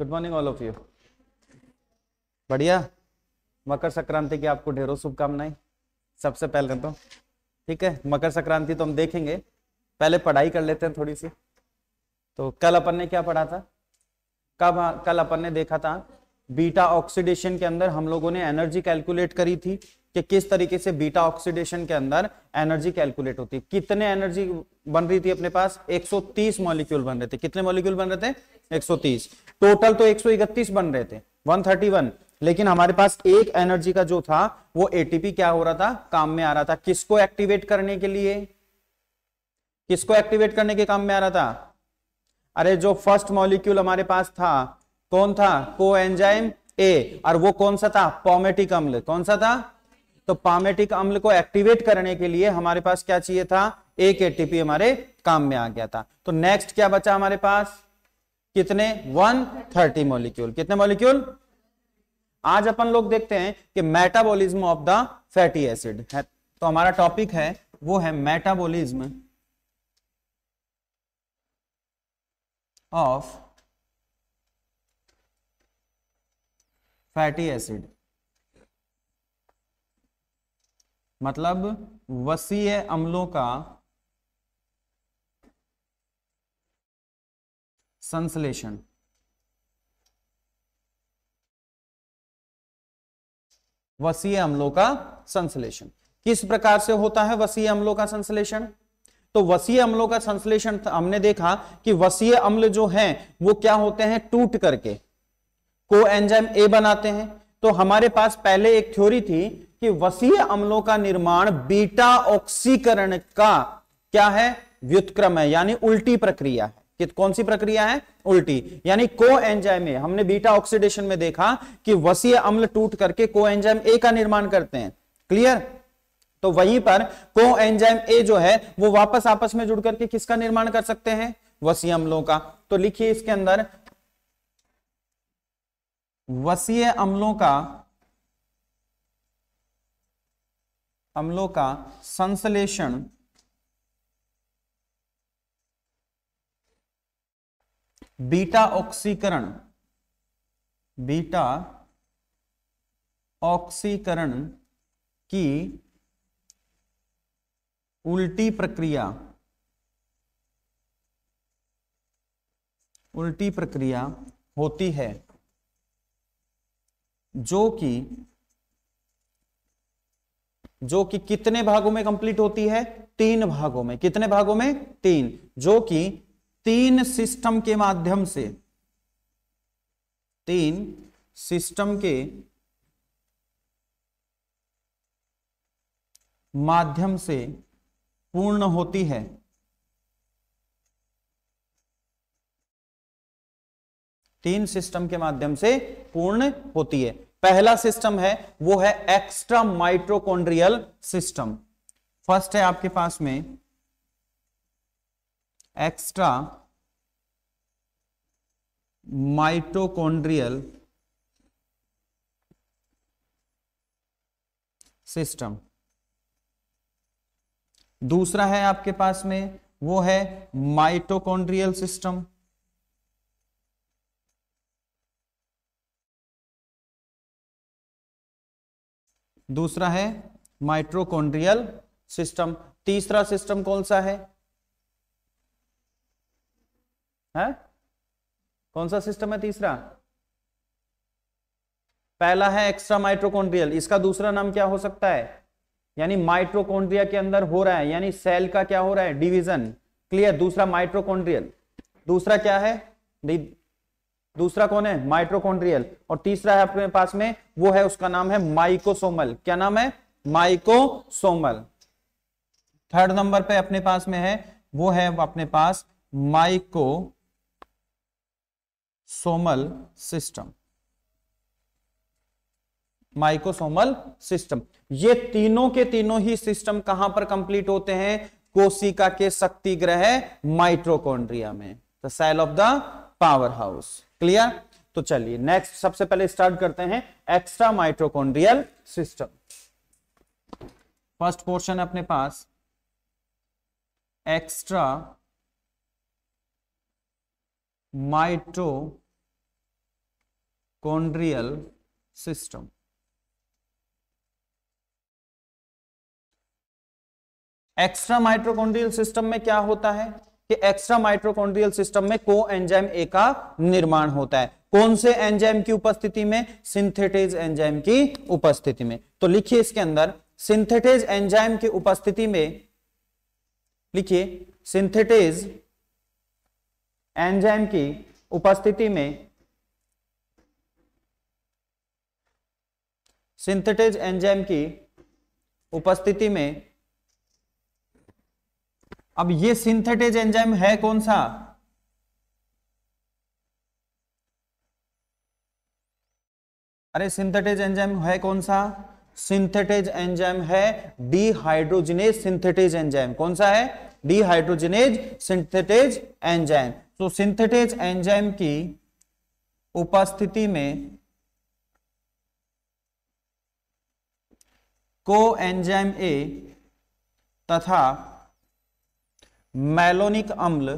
good morning all of you बढ़िया मकर संक्रांति की आपको ढेरों शुभकामनाएं सबसे पहले तो ठीक है मकर संक्रांति तो हम देखेंगे पहले पढ़ाई कर लेते हैं थोड़ी सी तो कल अपन ने क्या पढ़ा था कब कल अपन ने देखा था बीटा ऑक्सीडेशन के अंदर हम लोगों ने एनर्जी कैलकुलेट करी थी कि किस तरीके से बीटा ऑक्सीडेशन के अंदर एनर्जी कैलकुलेट होती है कितने एनर्जी बन रही थी अपने पास 130 मॉलिक्यूल बन रहे थे कितने मॉलिक्यूल बन रहे थे 130 टोटल तो 131 बन रहे थे 131 लेकिन हमारे पास एक एनर्जी का जो था वो एटीपी क्या हो रहा था काम में आ रहा था किसको एक्टिवेट करने के लिए किसको एक्टिवेट करने के काम में आ रहा था अरे जो फर्स्ट मॉलिक्यूल हमारे पास था कौन था को एंजाइम ए और वो कौन सा था पॉमेटिक अम्ल कौन सा था तो पॉमेटिक अम्ल को एक्टिवेट करने के लिए हमारे पास क्या चाहिए था एक एटीपी हमारे काम में आ गया था तो नेक्स्ट क्या बचा हमारे पास कितने 130 मॉलिक्यूल कितने मॉलिक्यूल आज अपन लोग देखते हैं कि metabolism of the fatty acid है तो हमारा टॉपिक है वो है मेटाबॉलिज्म ऑफ फैटी एसिड मतलब वसीय अम्लों का संश्लेषण वसीय अम्लों का संश्लेषण किस प्रकार से होता है वसीय अम्लों का संश्लेषण तो वसीय अम्लों का संश्लेषण हमने देखा कि वसीय अम्ल जो हैं वो क्या होते हैं टूट करके को एंजाइम ए बनाते हैं तो हमारे पास पहले एक थ्योरी थी कि वसीय अम्लों का निर्माण बीटा ऑक्सीकरण का क्या है व्युत्क्रम है यानी उल्टी प्रक्रिया है कि कौन सी प्रक्रिया है उल्टी यानी को एंजाइम ए हमने बीटा ऑक्सीडेशन में देखा कि वसीय अम्ल टूट करके को एंजाइम ए का निर्माण करते हैं क्लियर तो वहीं पर को एंजाइम ए जो है वो वापस आपस में जुड़ करके किसका निर्माण कर सकते हैं वसीय अम्लों का तो लिखिए इसके अंदर वसीय अम्लों का अम्लों का संश्लेषण बीटा ऑक्सीकरण बीटा ऑक्सीकरण की उल्टी प्रक्रिया उल्टी प्रक्रिया होती है जो कि जो कि कितने भागों में कंप्लीट होती है तीन भागों में कितने भागों में तीन जो कि तीन सिस्टम के माध्यम से तीन सिस्टम के माध्यम से पूर्ण होती है तीन सिस्टम के माध्यम से पूर्ण होती है पहला सिस्टम है वो है एक्स्ट्रा माइट्रोकोन्ड्रियल सिस्टम फर्स्ट है आपके पास में extra mitochondrial सिस्टम दूसरा है आपके पास में वो है माइटोकॉन्ड्रियल सिस्टम दूसरा है माइट्रोकॉन्ड्रियल सिस्टम तीसरा सिस्टम कौन सा है है कौन सा सिस्टम है तीसरा पहला है एक्स्ट्रा माइट्रोकॉन्ड्रियल इसका दूसरा नाम क्या हो सकता है यानी माइट्रोकॉन्ड्रिया के अंदर हो रहा है यानी सेल का क्या हो रहा है डिवीजन क्लियर दूसरा माइट्रोकॉन्ड्रियल दूसरा क्या है दूसरा कौन है माइट्रोकॉन्ड्रियल और तीसरा है अपने पास में वो है उसका नाम है माइकोसोमल क्या नाम है माइकोसोमल थर्ड नंबर पे अपने पास में है वो है अपने पास microsomal system microsomal system ये तीनों के तीनों ही सिस्टम कहां पर कंप्लीट होते हैं कोशिका के शक्ति ग्रह माइट्रोकॉन्ड्रिया में the cell of the powerhouse clear तो चलिए नेक्स्ट सबसे पहले स्टार्ट करते हैं extra mitochondrial system first portion अपने पास extra mitochondrial system extra mitochondrial system में क्या होता है कि एक्स्ट्रा माइट्रोकॉन्ड्रियल सिस्टम में को एंजाइम ए का निर्माण होता है कौन से एंजाइम की उपस्थिति में सिंथेटेज एंजाइम की उपस्थिति में तो लिखिए इसके अंदर सिंथेटेज एंजाइम की उपस्थिति में लिखिए सिंथेटेज एंजाइम की उपस्थिति में सिंथेटिज एंजाइम की उपस्थिति में अब ये सिंथेटिज एंजाइम है कौन सा अरे सिंथेटिज एंजाइम है कौन सा सिंथेटिज एंजाइम है डीहाइड्रोजिनेज सिंथेटिज एंजाइम कौन सा है डीहाइड्रोजिनेज सिंथेटिज एंजाइम तो सिंथेटेज एंजाइम की उपस्थिति में को एंजाइम ए तथा मैलोनिक अम्ल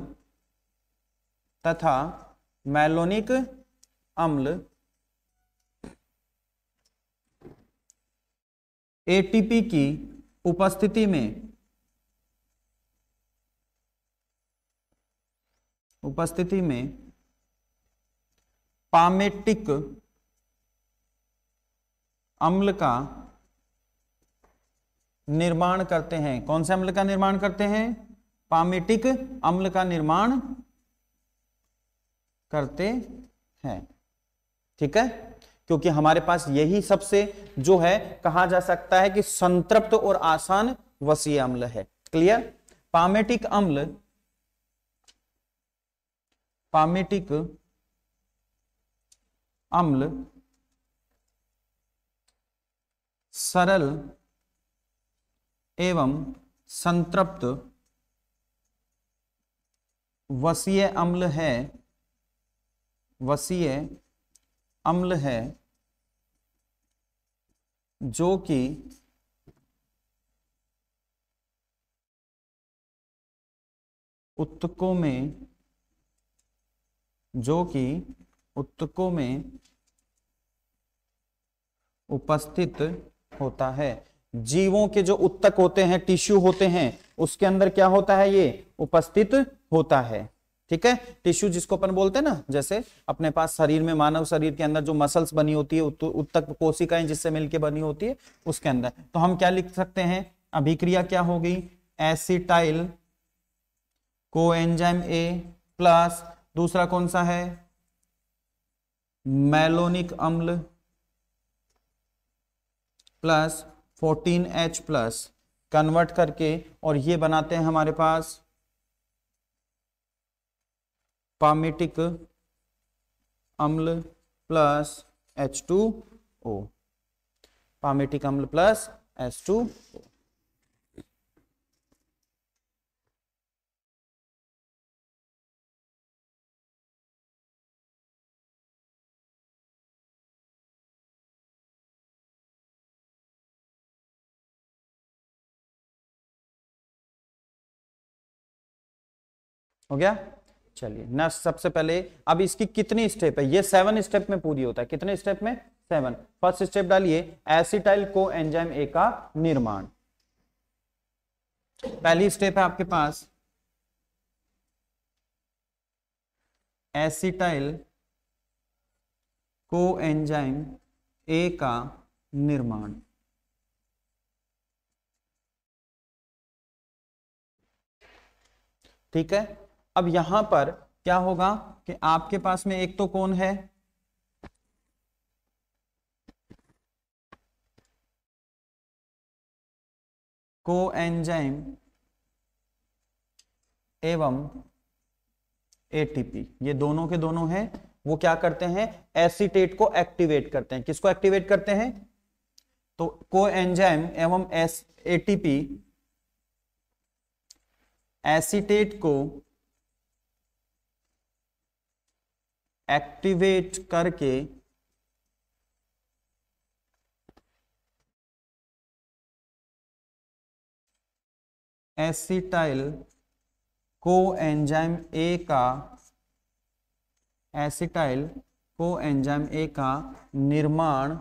तथा मैलोनिक अम्ल एटीपी की उपस्थिति में उपस्थिति में पामेटिक अम्ल का निर्माण करते हैं कौन से अम्ल का निर्माण करते हैं पामेटिक अम्ल का निर्माण करते हैं ठीक है क्योंकि हमारे पास यही सबसे जो है कहा जा सकता है कि संतृप्त और आसान वसीय अम्ल है क्लियर पामेटिक अम्ल पामेटिक अम्ल सरल एवं संतृप्त वसीय अम्ल है वसीय अम्ल है जो कि उत्तकों में जो कि उत्तकों में उपस्थित होता है जीवों के जो उत्तक होते हैं टिश्यू होते हैं उसके अंदर क्या होता है ये उपस्थित होता है ठीक है टिश्यू जिसको अपन बोलते हैं ना जैसे अपने पास शरीर में मानव शरीर के अंदर जो मसल्स बनी होती है उत्तक कोशिकाएं जिससे मिलके बनी होती है उसके अंदर तो हम क्या लिख सकते हैं अभिक्रिया क्या होगी एसिटाइल को एंजाइम ए प्लस दूसरा कौन सा है मैलोनिक अम्ल प्लस 14H प्लस कन्वर्ट करके और ये बनाते हैं हमारे पास पामेटिक अम्ल plus H two O palmitic अम्ल प्लस एच टू ओ हो गया चलिए ना सबसे पहले अब इसकी कितनी स्टेप है ये सेवन स्टेप में पूरी होता है कितने स्टेप में सेवन फर्स्ट स्टेप डालिए एसिटाइल को एंजाइम ए का निर्माण पहली स्टेप है आपके पास एसिटाइल को एंजाइम ए का निर्माण ठीक है अब यहां पर क्या होगा कि आपके पास में एक तो कौन है को एंजाइम एवं एटीपी ये दोनों के दोनों हैं वो क्या करते हैं एसीटेट को एक्टिवेट करते हैं किसको एक्टिवेट करते हैं तो को एंजाइम एवं एस एटीपी एसीटेट को एक्टिवेट करके एसिटाइल को एंजाइम ए का एसिटाइल को एंजाइम ए का निर्माण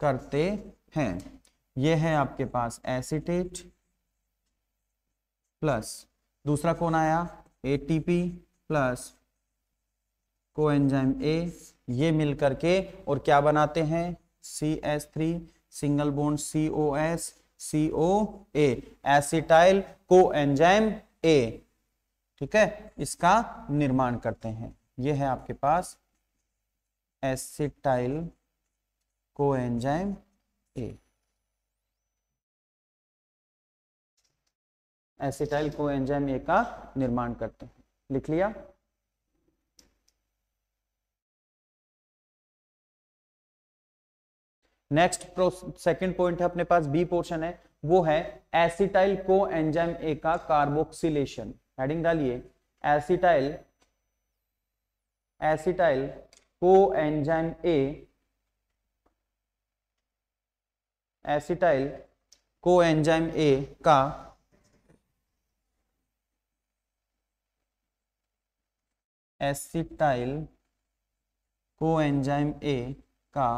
करते हैं यह है आपके पास एसिटेट प्लस दूसरा कौन आया ATP plus coenzyme A ये मिल करके और क्या बनाते हैं C S three single bond C O S C O A acetyl coenzyme A ठीक है इसका निर्माण करते हैं ये है आपके पास acetyl coenzyme A acetyl coenzyme A का निर्माण करते हैं लिख लिया नेक्स्ट सेकंड पॉइंट है अपने पास बी पोर्शन है वो है एसिटाइल को एंजाइम ए का कार्बोक्सिलेशन हेडिंग डालिए acetyl acetyl coenzyme A acetyl coenzyme A का एसिटाइल को एंजाइम ए का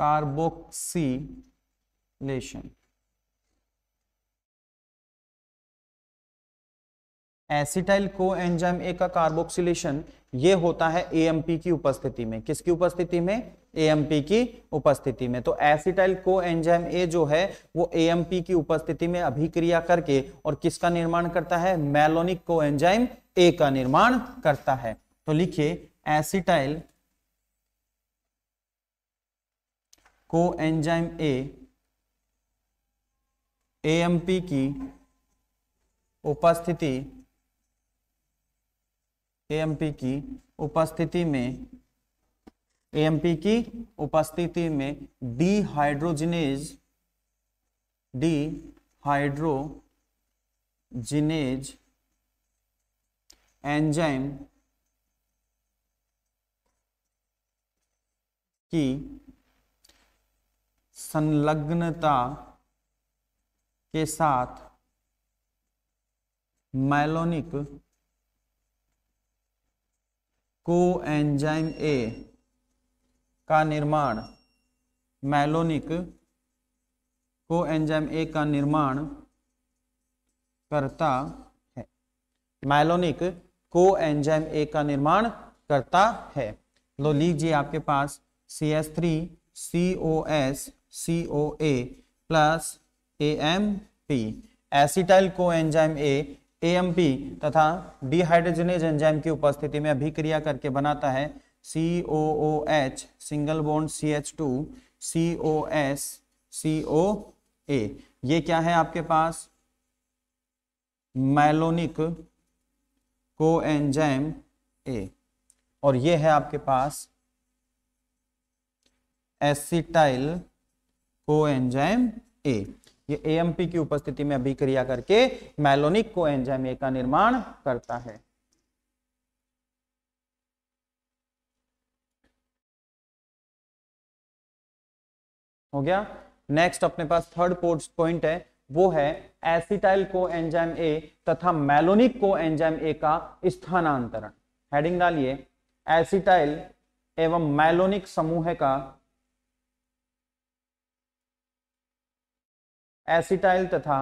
carboxylation acetyl coenzyme A का कार्बोक्सीलेशन ये होता है एएमपी की उपस्थिति में किसकी उपस्थिति में एएमपी की उपस्थिति में तो एसिटाइल को एंजाइम ए जो है वो एएमपी की उपस्थिति में अभिक्रिया करके और किसका निर्माण करता है मेलोनिक को एंजाइम ए का निर्माण करता है तो लिखिए एसिटाइल को एंजाइम ए एएमपी की उपस्थिति एएमपी की उपस्थिति में एएमपी की उपस्थिति में डीहाइड्रोजिनेज डी हाइड्रोजिनेज एंजाइम की संलग्नता के साथ मैलोनिक को एंजाइम ए का निर्माण मैलोनिक को एंजाइम ए का निर्माण करता है मैलोनिक को एंजाइम ए का निर्माण करता है लो लीजिए आपके पास C S three C O S C O A plus A M P acetyl coenzyme A M P तथा डिहाइड्रोजनेज एंजाइम की उपस्थिति में अभिक्रिया करके बनाता है C O O H single bond C H two C O S C O A ये क्या है आपके पास मैलोनिक को एंजाइम ए और ये है आपके पास एसिटाइल को एंजाइम ए ये एएमपी की उपस्थिति में अभिक्रिया करके मैलोनिक को एंजाइम ए का निर्माण करता है हो गया नेक्स्ट अपने पास थर्ड पोर्ट पॉइंट है वो है एसिटाइल को एंजाइम ए तथा मैलोनिक को एंजाइम ए का स्थानांतरण हेडिंग डालिए एसिटाइल एवं मैलोनिक समूह का एसिटाइल तथा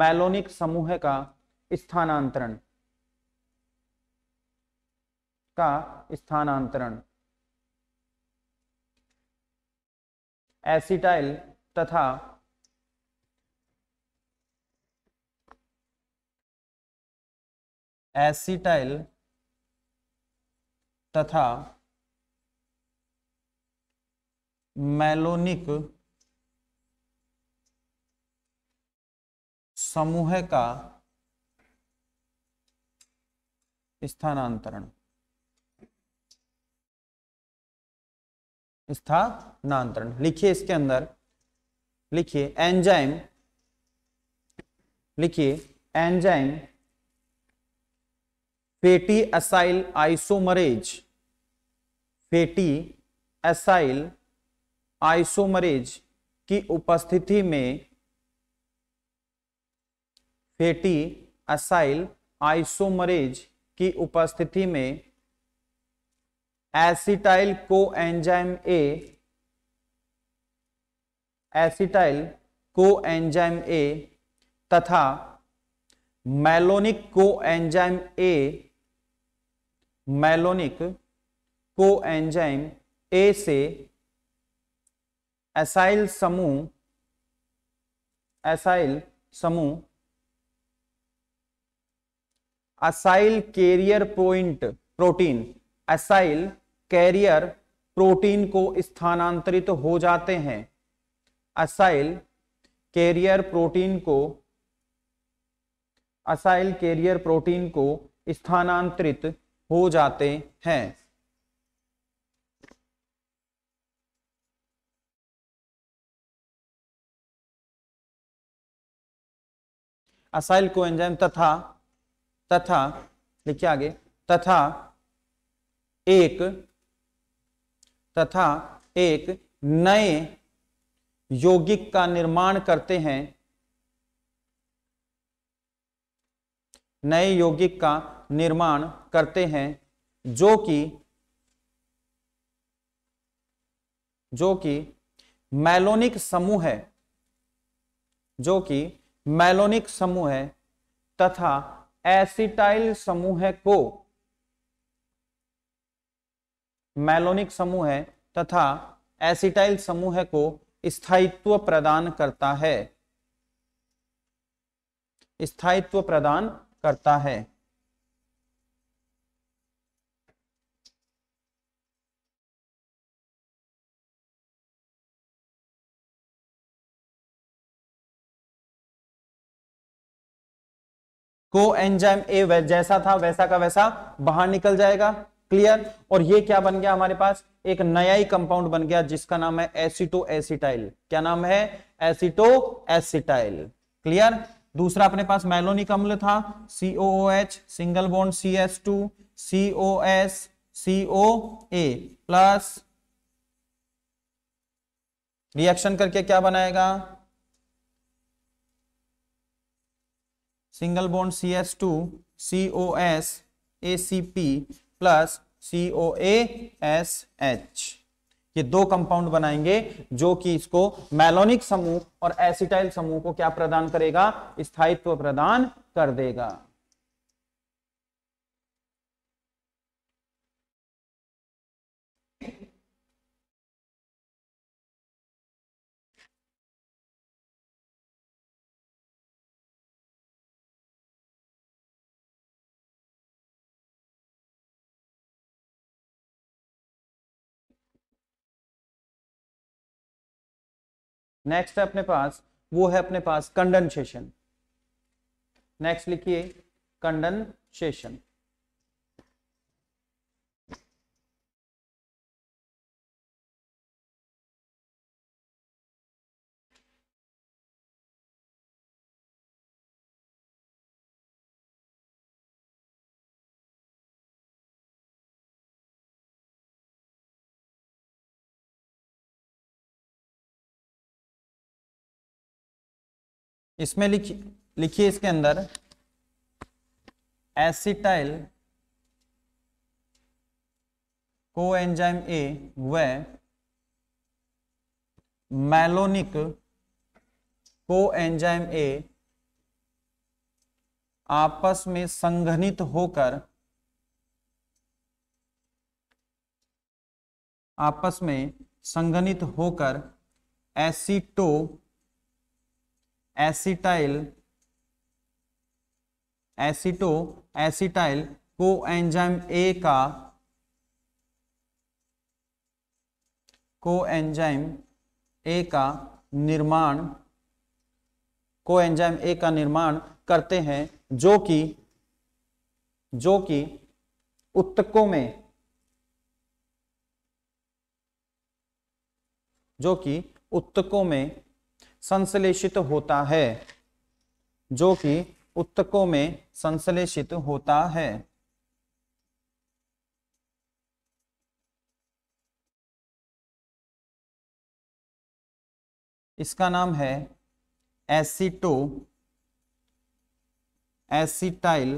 मैलोनिक समूह का स्थानांतरण का स्थानांतरण एसिटाइल तथा एसिटाइल तथा मैलोनिक समूह का स्थानांतरण स्थानांतरण लिखिए इसके अंदर लिखिए एंजाइम लिखिए enzyme fatty acyl isomerase fatty acyl isomerase की उपस्थिति में फेटी असाइल आइसोमरेज की उपस्थिति में acetyl coenzyme A acetyl coenzyme A तथा malonic coenzyme A malonic coenzyme A से एसाइल समूह एसाइल समूह acyl carrier point protein acyl carrier protein को स्थानांतरित तो हो जाते हैं असाइल कैरियर प्रोटीन को असाइल कैरियर प्रोटीन को स्थानांतरित हो जाते हैं असाइल को एंजाइम तथा तथा लिखिए आगे तथा एक तथा एक नए यौगिक का निर्माण करते हैं नए यौगिक का निर्माण करते हैं जो कि जो कि मैलोनिक समूह है जो कि मैलोनिक समूह है तथा एसिटाइल समूह को मैलोनिक समूह है तथा एसिटाइल समूह को स्थायित्व प्रदान करता है स्थायित्व प्रदान करता है को एंजाइम ए जैसा था वैसा का वैसा बाहर निकल जाएगा क्लियर और ये क्या बन गया हमारे पास एक नया ही कंपाउंड बन गया जिसका नाम है एसिटो एसिटाइल क्या नाम है एसिटो एसिटाइल क्लियर दूसरा अपने पास मैलोनिक अम्ल था H single bond C O A plus reaction करके क्या बनाएगा single bond C S two C O S A C P plus C O S H ये दो कंपाउंड बनाएंगे जो कि इसको मैलोनिक समूह और एसिटाइल समूह को क्या प्रदान करेगा स्थायित्व प्रदान कर देगा नेक्स्ट है अपने पास वो है अपने पास कंडेंसेशन नेक्स्ट लिखिए कंडेंसेशन इसमें लिखिए इसके अंदर एसिटाइल को एंजाइम ए व मैलोनिक को एंजाइम ए आपस में संघनित होकर आपस में संघनित होकर aceto acetyl aceto acetyl coenzyme A का को एंजाइम ए का निर्माण को एंजाइम ए का निर्माण करते हैं जो कि जो कि उत्तकों में जो कि उत्तकों में संश्लेषित होता है जो कि उत्तकों में संश्लेषित होता है इसका नाम है एसिटो एसिटाइल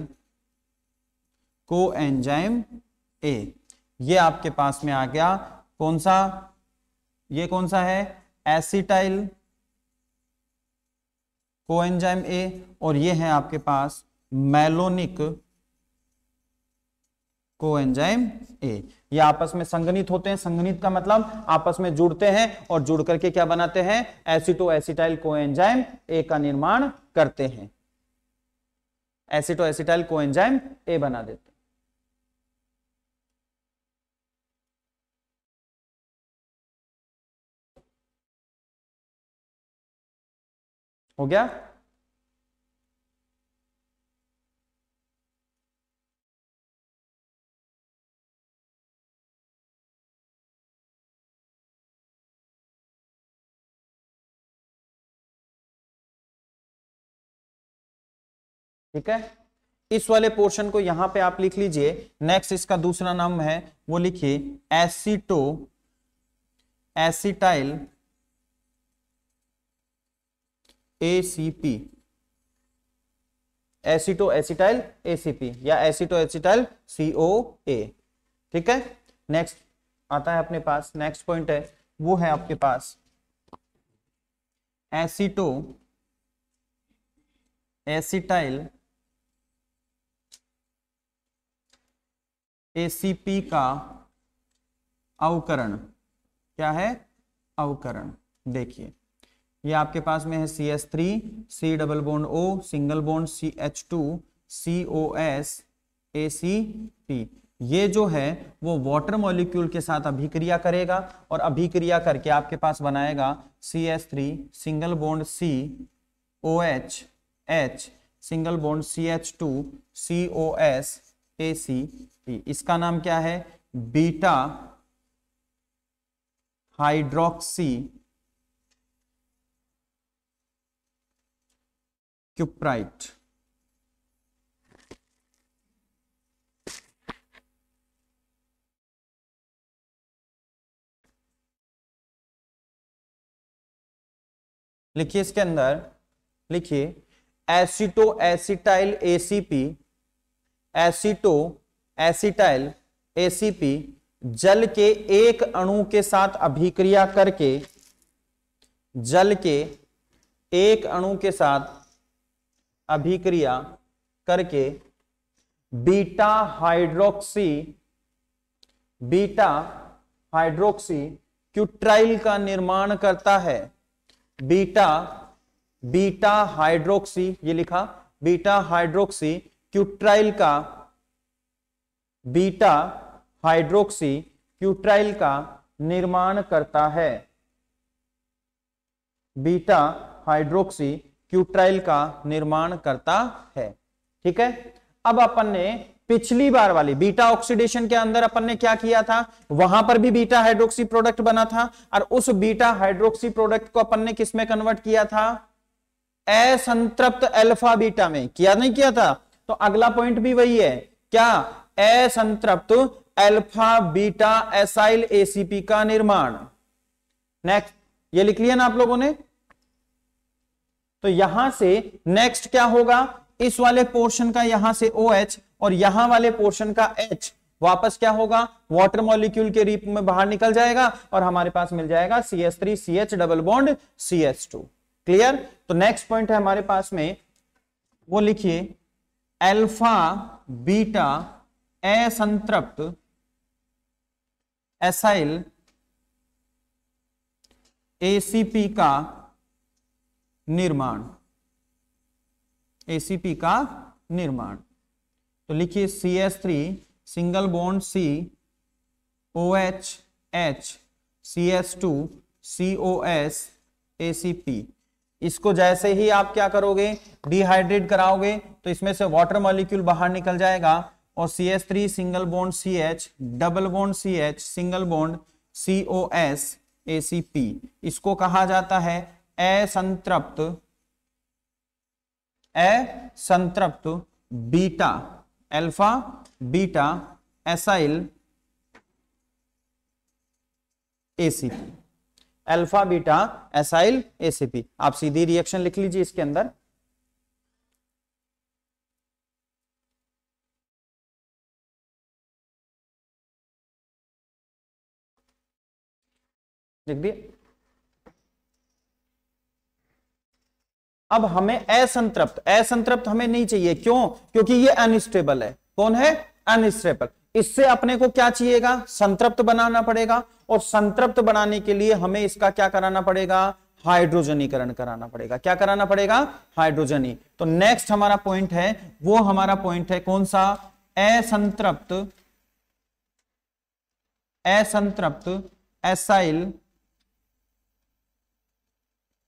को एंजाइम ए ये आपके पास में आ गया कौन सा ये कौन सा है एसिटाइल कोएंजाइम ए और ये है आपके पास मैलोनिक कोएंजाइम ए ये आपस में संगनित होते हैं संगनित का मतलब आपस में जुड़ते हैं और जुड़ करके क्या बनाते हैं एसिटो एसिटाइल कोएंजाइम ए का निर्माण करते हैं एसिटो एसिटाइल कोएंजाइम ए बना देते हैं हो गया ठीक है इस वाले पोर्शन को यहां पे आप लिख लीजिए नेक्स्ट इसका दूसरा नाम है वो लिखिए aceto acetyl ACP aceto acetyl ACP या एसिटो एसिटाइल सीओ ए ठीक है नेक्स्ट आता है अपने पास नेक्स्ट पॉइंट है वो है आपके पास एसिटो एसिटाइल एसीपी का अवकरण क्या है अवकरण देखिए ये आपके पास में है C S three C double bond O single bond C H two C O S A C P ये जो है वो वाटर मॉलिक्यूल के साथ अभिक्रिया करेगा और अभिक्रिया करके आपके पास बनाएगा C S three single bond C O H H single bond C H two C O S A C P इसका नाम क्या है बीटा हाइड्रोक्सी cuprite लिखिए इसके अंदर लिखिए aceto acetyl ACP aceto acetyl ACP जल के एक अणु के साथ अभिक्रिया करके जल के एक अणु के साथ अभिक्रिया करके बीटा हाइड्रोक्सी बीटा हाइड्रोक्सी क्यूट्राइल का निर्माण करता है बीटा बीटा हाइड्रोक्सी ये लिखा बीटा हाइड्रोक्सी क्यूट्राइल का बीटा हाइड्रोक्सी क्यूट्राइल का निर्माण करता है बीटा हाइड्रोक्सी क्यूट्राइल का निर्माण करता है ठीक है अब अपन ने पिछली बार वाली बीटा ऑक्सीडेशन के अंदर अपन ने क्या किया था वहां पर भी बीटा हाइड्रोक्सी प्रोडक्ट बना था और उस बीटा हाइड्रोक्सी प्रोडक्ट को अपन ने किसमें कन्वर्ट किया था असंतृप्त अल्फा बीटा में किया नहीं किया था तो अगला पॉइंट भी वही है क्या असंतृप्त अल्फा बीटा एसाइल एसीपी का निर्माण नेक्स्ट ये लिख लिया ना आप लोगों ने तो यहां से नेक्स्ट क्या होगा इस वाले पोर्शन का यहां से ओ OH और यहां वाले पोर्शन का एच वापस क्या होगा वाटर मॉलिक्यूल के रूप में बाहर निकल जाएगा और हमारे पास मिल जाएगा C S three C H double bond C H two clear तो नेक्स्ट पॉइंट है हमारे पास में वो लिखिए एल्फा बीटा असंतृप्त एसाइल एसीपी का निर्माण एसीपी का निर्माण तो लिखिए C S three single bond C O H H C S two C O S A C P इसको जैसे ही आप क्या करोगे डिहाइड्रेट कराओगे तो इसमें से वाटर मॉलिक्यूल बाहर निकल जाएगा और C S three single bond C H double bond C H single bond C O S A C P इसको कहा जाता है असंतृप्त असंतृप्त beta alpha beta acyl ACP alpha beta acyl ACP आप सीधी रिएक्शन लिख लीजिए इसके अंदर लिख दिए अब हमें असंतृप्त असंतृप्त हमें नहीं चाहिए क्यों क्योंकि ये अनस्टेबल है कौन है अनस्टेबल इससे अपने को क्या चाहिएगा संतृप्त बनाना पड़ेगा और संतृप्त बनाने के लिए हमें इसका क्या कराना पड़ेगा हाइड्रोजनीकरण कराना पड़ेगा क्या कराना पड़ेगा हाइड्रोजनी तो नेक्स्ट हमारा पॉइंट है वो हमारा पॉइंट है कौन सा असंतृप्त असंतृप्त एसाइल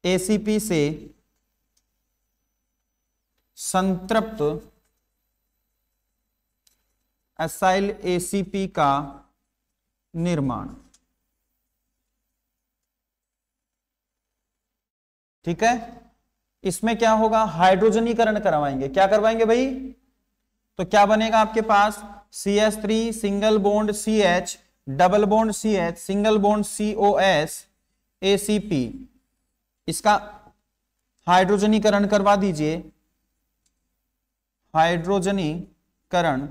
एसीपी से संतृप्त एसाइल एसीपी का निर्माण ठीक है इसमें क्या होगा हाइड्रोजनीकरण करवाएंगे क्या करवाएंगे भाई तो क्या बनेगा आपके पास C S three single bond C H double bond C H single bond C O S A C P इसका हाइड्रोजनीकरण करवा दीजिए हाइड्रोजनीकरण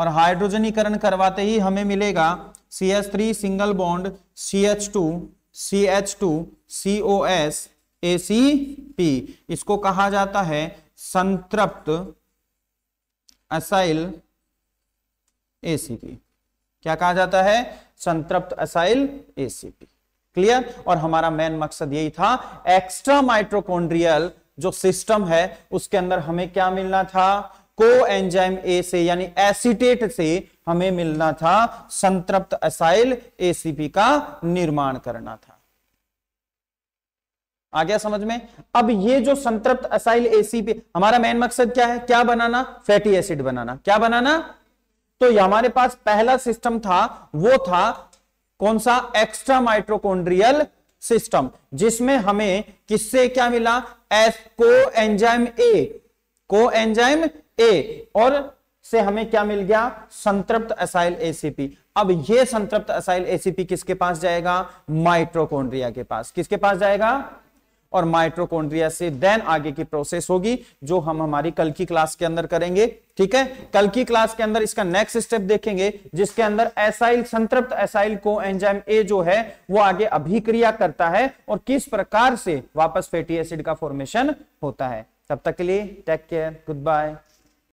और हाइड्रोजनीकरण करवाते ही हमें मिलेगा C H three single bond C H two C H two C O S A C P इसको कहा जाता है संतृप्त असाइल एसीपी क्या कहा जाता है संतृप्त असाइल एसीपी क्लियर और हमारा मेन मकसद यही था एक्स्ट्रा माइट्रोकोन्ड्रियल जो सिस्टम है उसके अंदर हमें क्या मिलना था को एंजाइम ए से यानी एसिटेट से हमें मिलना था संतृप्त असाइल एसीपी का निर्माण करना था आ गया समझ में अब ये जो संतृप्त असाइल एसीपी हमारा मेन मकसद क्या है क्या बनाना फैटी एसिड बनाना क्या बनाना तो हमारे पास पहला सिस्टम था वो था कौन सा एक्स्ट्रा माइट्रोकोन्ड्रियल सिस्टम जिसमें हमें किससे क्या मिला एस को एंजाइम ए को एंजाइम ए और से हमें क्या मिल गया संतृप्त असाइल एसीपी अब ये संतृप्त असाइल एसीपी किसके पास जाएगा माइट्रोकोन्ड्रिया के पास किसके पास जाएगा और माइट्रोकोन्ड्रिया से देन आगे की प्रोसेस होगी जो हम हमारी कल की क्लास के अंदर करेंगे ठीक है कल की क्लास के अंदर इसका नेक्स्ट स्टेप देखेंगे जिसके अंदर एसाइल संतृप्त एसाइल को एंजाइम ए जो है वो आगे अभिक्रिया करता है और किस प्रकार से वापस फैटी एसिड का फॉर्मेशन होता है तब तक के लिए टेक केयर गुड बाय